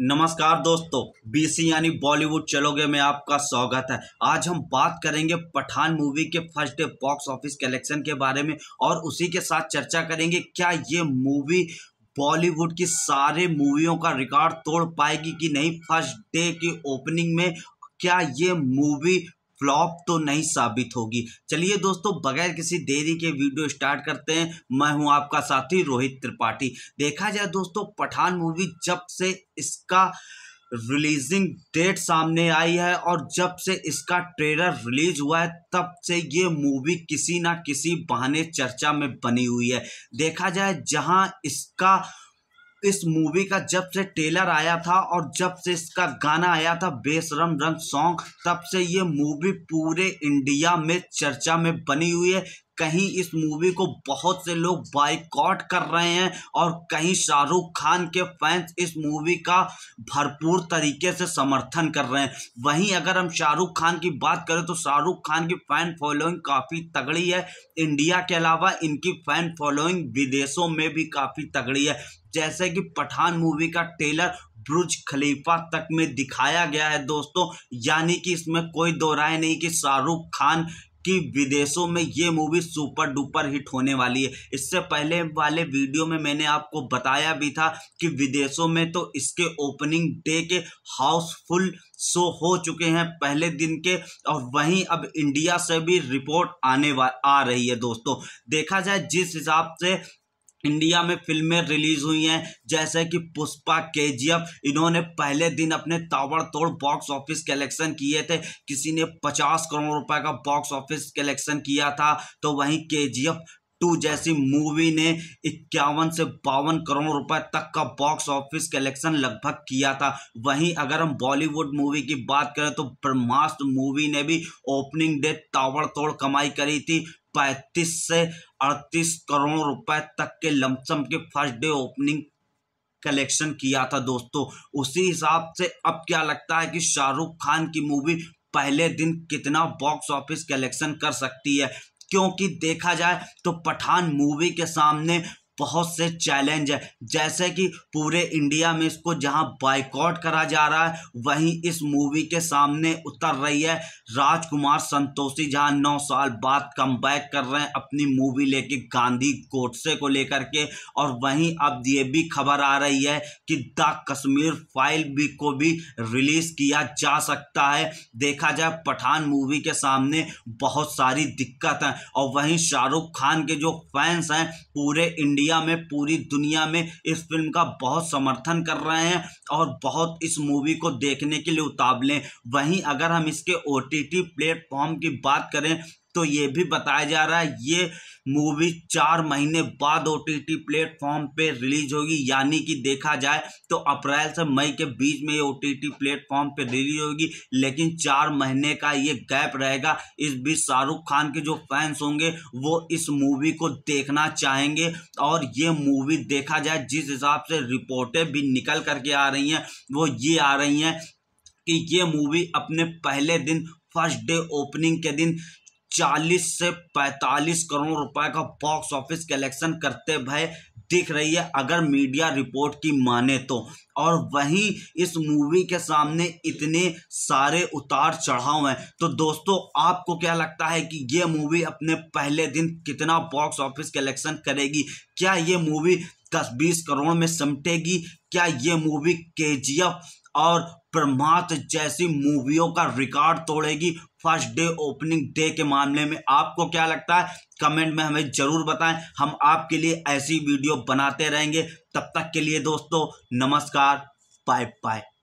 नमस्कार दोस्तों बीसी यानी बॉलीवुड चलोगे में आपका स्वागत है आज हम बात करेंगे पठान मूवी के first day box office collection के बारे में और उसी के साथ चर्चा करेंगे क्या ये मूवी बॉलीवुड की सारे मूवियों का रिकॉर्ड तोड़ पाएगी कि नहीं फर्स्ट डे की ओपनिंग में क्या ये मूवी फ्लॉप तो नहीं साबित होगी चलिए दोस्तों बगैर किसी देरी के वीडियो स्टार्ट करते हैं मैं हूं आपका साथी रोहित त्रिपाठी देखा जाए दोस्तों पठान मूवी जब से इसका रिलीजिंग डेट सामने आई है और जब से इसका ट्रेलर रिलीज हुआ है तब से ये मूवी किसी ना किसी बहाने चर्चा में बनी हुई है देखा जाए जहां इसका इस मूवी का जब से ट्रेलर आया था और जब से इसका गाना आया था बेशरम रंग सॉन्ग तब से ये मूवी पूरे इंडिया में चर्चा में बनी हुई है कहीं इस मूवी को बहुत से लोग बाइकआउट कर रहे हैं और कहीं शाहरुख खान के फैंस इस मूवी का भरपूर तरीके से समर्थन कर रहे हैं वहीं अगर हम शाहरुख खान की बात करें तो शाहरुख खान की फ़ैन फॉलोइंग काफ़ी तगड़ी है इंडिया के अलावा इनकी फ़ैन फॉलोइंग विदेशों में भी काफ़ी तगड़ी है जैसे कि पठान मूवी का ट्रेलर ब्रुज खलीफा तक में दिखाया गया है दोस्तों यानी कि इसमें कोई दो राय नहीं कि शाहरुख खान कि विदेशों में ये मूवी सुपर डुपर हिट होने वाली है इससे पहले वाले वीडियो में मैंने आपको बताया भी था कि विदेशों में तो इसके ओपनिंग डे के हाउसफुल शो हो चुके हैं पहले दिन के और वहीं अब इंडिया से भी रिपोर्ट आने वा आ रही है दोस्तों देखा जाए जिस हिसाब से इंडिया में फिल्में रिलीज हुई हैं जैसे कि पुष्पा के इन्होंने पहले दिन अपने ताबड़तोड़ बॉक्स ऑफिस कलेक्शन किए थे किसी ने पचास करोड़ रुपए का बॉक्स ऑफिस कलेक्शन किया था तो वहीं के टू जैसी मूवी ने इक्यावन से बावन करोड़ रुपए तक का बॉक्स ऑफिस कलेक्शन लगभग किया था वहीं अगर हम बॉलीवुड मूवी की बात करें तो ब्रह्मास्त्र मूवी ने भी ओपनिंग डे ताबड़तोड़ कमाई करी थी पैंतीस से अड़तीस करोड़ रुपए तक के लमसम के फर्स्ट डे ओपनिंग कलेक्शन किया था दोस्तों उसी हिसाब से अब क्या लगता है कि शाहरुख खान की मूवी पहले दिन कितना बॉक्स ऑफिस कलेक्शन कर सकती है क्योंकि देखा जाए तो पठान मूवी के सामने बहुत से चैलेंज है जैसे कि पूरे इंडिया में इसको जहां बाइकआउट करा जा रहा है वहीं इस मूवी के सामने उतर रही है राजकुमार संतोषी जहां नौ साल बाद कम कर रहे हैं अपनी मूवी लेके गांधी गोडसे को लेकर के और वहीं अब ये भी खबर आ रही है कि द कश्मीर फाइल भी को भी रिलीज किया जा सकता है देखा जाए पठान मूवी के सामने बहुत सारी दिक्कत है और वहीं शाहरुख खान के जो फैंस हैं पूरे इंडिया इंडिया में पूरी दुनिया में इस फिल्म का बहुत समर्थन कर रहे हैं और बहुत इस मूवी को देखने के लिए उतावले वहीं अगर हम इसके ओ टी प्लेटफॉर्म की बात करें तो ये भी बताया जा रहा है ये मूवी चार महीने बाद ओ टी टी प्लेटफॉर्म पर रिलीज होगी यानी कि देखा जाए तो अप्रैल से मई के बीच में ये ओ टी टी प्लेटफॉर्म पर रिलीज होगी लेकिन चार महीने का ये गैप रहेगा इस बीच शाहरुख खान के जो फैंस होंगे वो इस मूवी को देखना चाहेंगे और ये मूवी देखा जाए जिस हिसाब से रिपोर्टें भी निकल करके आ रही हैं वो ये आ रही हैं कि ये मूवी अपने पहले दिन फर्स्ट डे ओपनिंग के दिन 40 से 45 करोड़ रुपए का बॉक्स ऑफिस कलेक्शन करते भय दिख रही है अगर मीडिया रिपोर्ट की माने तो और वहीं इस मूवी के सामने इतने सारे उतार चढ़ाव हैं तो दोस्तों आपको क्या लगता है कि ये मूवी अपने पहले दिन कितना बॉक्स ऑफिस कलेक्शन करेगी क्या ये मूवी दस बीस करोड़ में समटेगी क्या ये मूवी के और प्रमात जैसी मूवियों का रिकॉर्ड तोड़ेगी फर्स्ट डे ओपनिंग डे के मामले में आपको क्या लगता है कमेंट में हमें ज़रूर बताएं हम आपके लिए ऐसी वीडियो बनाते रहेंगे तब तक के लिए दोस्तों नमस्कार बाय बाय